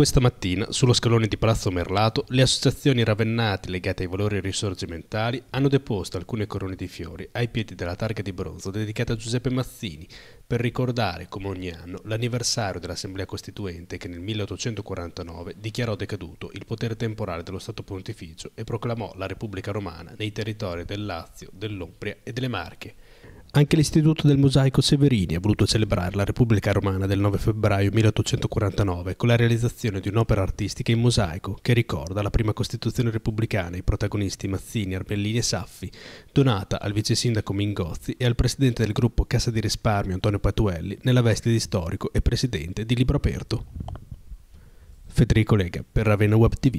Questa mattina, sullo scalone di Palazzo Merlato, le associazioni ravennate legate ai valori risorgimentali hanno deposto alcune corone di fiori ai piedi della targa di bronzo dedicata a Giuseppe Mazzini per ricordare, come ogni anno, l'anniversario dell'Assemblea Costituente che nel 1849 dichiarò decaduto il potere temporale dello Stato Pontificio e proclamò la Repubblica Romana nei territori del Lazio, dell'Umbria e delle Marche. Anche l'Istituto del Mosaico Severini ha voluto celebrare la Repubblica Romana del 9 febbraio 1849 con la realizzazione di un'opera artistica in mosaico che ricorda la prima Costituzione repubblicana e i protagonisti Mazzini, Arbellini e Saffi, donata al vice sindaco Mingozzi e al presidente del gruppo Cassa di Risparmio Antonio Patuelli nella veste di storico e presidente di Libro Aperto. Federico Lega per Ravenna Web TV.